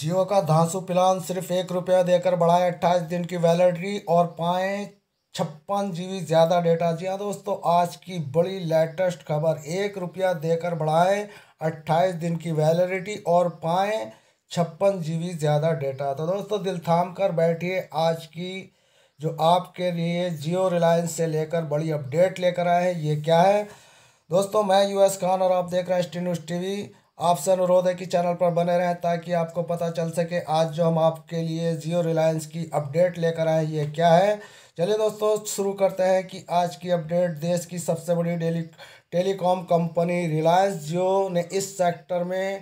जियो का धांसू प्लान सिर्फ एक रुपया देकर बढ़ाए अट्ठाईस दिन की वैलिडिटी और पाए छप्पन जी ज़्यादा डेटा जी हाँ दोस्तों आज की बड़ी लेटेस्ट खबर एक रुपया देकर बढ़ाए अट्ठाईस दिन की वैलिडिटी और पाए छप्पन जी ज़्यादा डेटा तो दोस्तों दिल थाम कर बैठिए आज की जो आपके लिए जियो रिलायंस से लेकर बड़ी अपडेट लेकर आए हैं ये क्या है दोस्तों मैं यूएस खान और आप देख रहे हैं स्टी न्यूज़ टी आपसे अनुरोध है कि चैनल पर बने रहें ताकि आपको पता चल सके आज जो हम आपके लिए जियो रिलायंस की अपडेट लेकर आए ये क्या है चलिए दोस्तों शुरू करते हैं कि आज की अपडेट देश की सबसे बड़ी daily telecom company Reliance Jio ने इस सेक्टर में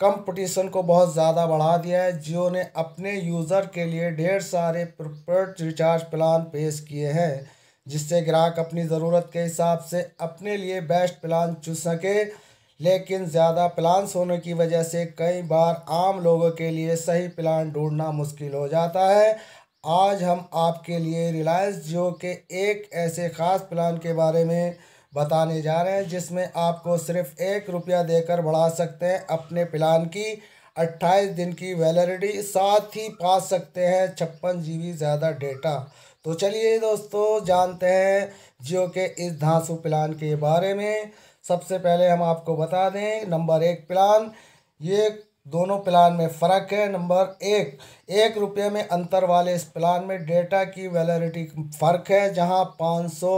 कंपटीशन को बहुत ज़्यादा बढ़ा दिया है जियो ने अपने यूज़र के लिए ढेर सारे प्रपर्ट रिचार्ज प्लान पेश किए हैं जिससे ग्राहक अपनी ज़रूरत के हिसाब से अपने लिए बेस्ट प्लान चुन सके लेकिन ज़्यादा प्लान्स होने की वजह से कई बार आम लोगों के लिए सही प्लान ढूंढना मुश्किल हो जाता है आज हम आपके लिए रिलायंस जियो के एक ऐसे ख़ास प्लान के बारे में बताने जा रहे हैं जिसमें आपको सिर्फ एक रुपया देकर बढ़ा सकते हैं अपने प्लान की अट्ठाईस दिन की वैलिडिटी साथ ही पा सकते हैं छप्पन जी ज़्यादा डेटा तो चलिए दोस्तों जानते हैं जियो के इस धांसू प्लान के बारे में सबसे पहले हम आपको बता दें नंबर एक प्लान ये दोनों प्लान में फ़र्क है नंबर एक एक रुपये में अंतर वाले इस प्लान में डेटा की वैलिडिटी फ़र्क है जहां पाँच सौ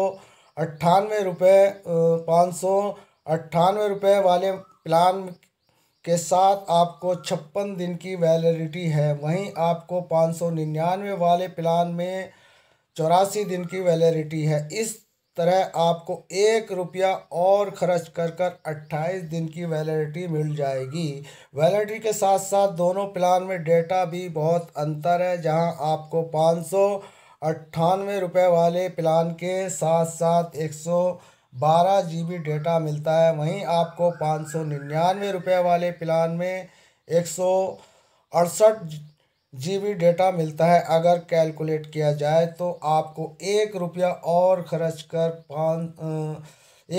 अट्ठानवे रुपये पाँच सौ अट्ठानवे रुपये वाले प्लान के साथ आपको छप्पन दिन की वैलिडिटी है वहीं आपको पाँच सौ निन्यानवे वाले प्लान में चौरासी दिन की वैलिडिटी है इस तरह आपको एक रुपया और खर्च कर कर अट्ठाईस दिन की वैलिडिटी मिल जाएगी वैलिडिटी के साथ साथ दोनों प्लान में डेटा भी बहुत अंतर है जहां आपको पाँच सौ अट्ठानवे रुपये वाले प्लान के साथ साथ एक सौ बारह जी बी डेटा मिलता है वहीं आपको पाँच सौ निन्यानवे रुपये वाले प्लान में एक सौ अड़सठ जीबी डेटा मिलता है अगर कैलकुलेट किया जाए तो आपको एक रुपया और खर्च कर पाँच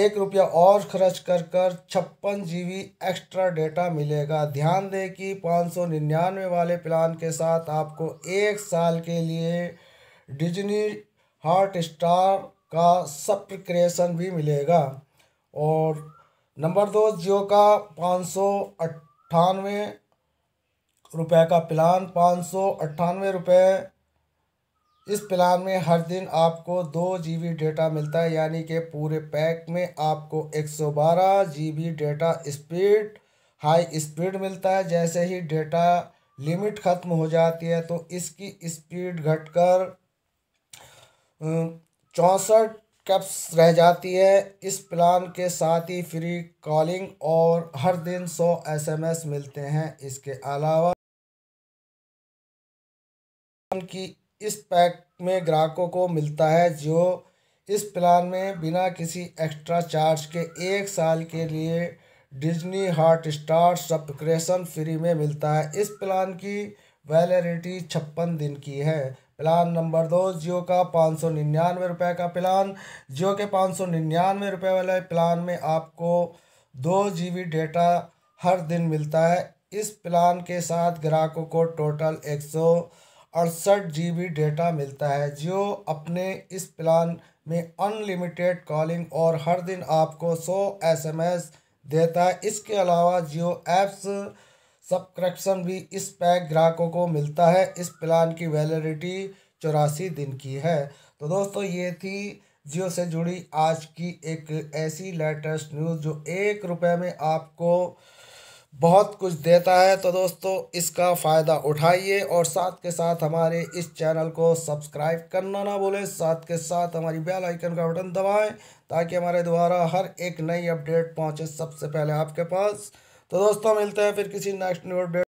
एक रुपया और खर्च कर कर छप्पन जी बी एक्स्ट्रा डेटा मिलेगा ध्यान दें कि पाँच सौ निन्यानवे वाले प्लान के साथ आपको एक साल के लिए डिजनी हॉट स्टार का सब्सक्रिप्शन भी मिलेगा और नंबर दो जियो का पाँच सौ अट्ठानवे रुपए का प्लान पाँच सौ अट्ठानवे रुपये इस प्लान में हर दिन आपको दो जी बी डेटा मिलता है यानी कि पूरे पैक में आपको एक सौ बारह G B data speed high speed मिलता है जैसे ही डेटा लिमिट ख़त्म हो जाती है तो इसकी स्पीड घटकर चौंसठ कैप्स रह जाती है इस प्लान के साथ ही फ्री कॉलिंग और हर दिन सौ एसएमएस मिलते हैं इसके अलावा कि इस पैक में ग्राहकों को मिलता है जो इस प्लान में बिना किसी एक्स्ट्रा चार्ज के एक साल के लिए Disney Hotstar subscription free में मिलता है इस प्लान की वैलिडिटी छप्पन दिन की है प्लान नंबर दो जियो का पाँच सौ निन्यानवे रुपये का प्लान जियो के पाँच सौ निन्यानवे रुपये वाले प्लान में आपको दो जी बी डेटा हर दिन मिलता है इस प्लान के साथ ग्राहकों को टोटल एक सौ अड़सठ जी बी डेटा मिलता है जियो अपने इस प्लान में अनलिमिटेड कॉलिंग और हर दिन आपको सौ एस एम एस देता है इसके अलावा जियो ऐप्स सब्सक्रप्शन भी इस पैक ग्राहकों को मिलता है इस प्लान की वैलिडिटी चौरासी दिन की है तो दोस्तों ये थी जियो से जुड़ी आज की एक ऐसी लेटेस्ट न्यूज़ जो एक रुपये में आपको बहुत कुछ देता है तो दोस्तों इसका फ़ायदा उठाइए और साथ के साथ हमारे इस चैनल को सब्सक्राइब करना ना भूलें साथ के साथ हमारी बेल आइकन का बटन दबाएं ताकि हमारे द्वारा हर एक नई अपडेट पहुंचे सबसे पहले आपके पास तो दोस्तों मिलते हैं फिर किसी नेक्स्ट न्यू अपडेट